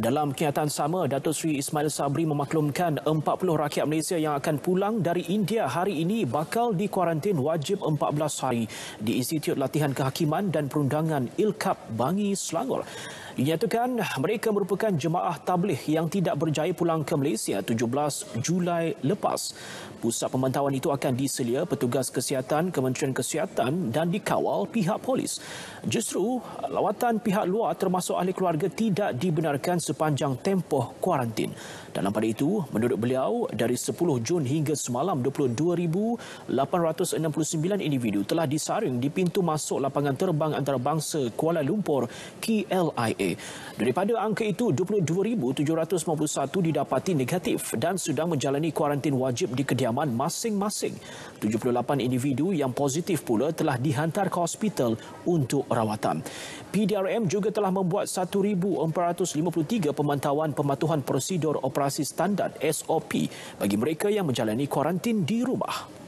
Dalam kenyataan sama, Datuk Sri Ismail Sabri memaklumkan 40 rakyat Malaysia yang akan pulang dari India hari ini bakal dikuarantin wajib 14 hari di Institut Latihan Kehakiman dan Perundangan Ilkap Bangi Selangor. Dinyatakan mereka merupakan jemaah tabligh yang tidak berjaya pulang ke Malaysia 17 Julai lepas. Pusat pemantauan itu akan diselia petugas kesihatan Kementerian Kesihatan dan dikawal pihak polis. Justru, lawatan pihak luar termasuk ahli keluarga tidak dibenarkan sepanjang tempoh kuarantin. Dalam pada itu, menurut beliau, dari 10 Jun hingga semalam 22,869 individu telah disaring di pintu masuk lapangan terbang antarabangsa Kuala Lumpur KLIA. Daripada angka itu, 22,751 didapati negatif dan sedang menjalani kuarantin wajib di kediaman masing-masing. 78 individu yang positif pula telah dihantar ke hospital untuk rawatan. PDRM juga telah membuat 1,453 pemantauan pematuhan prosedur operasi standard SOP bagi mereka yang menjalani kuarantin di rumah.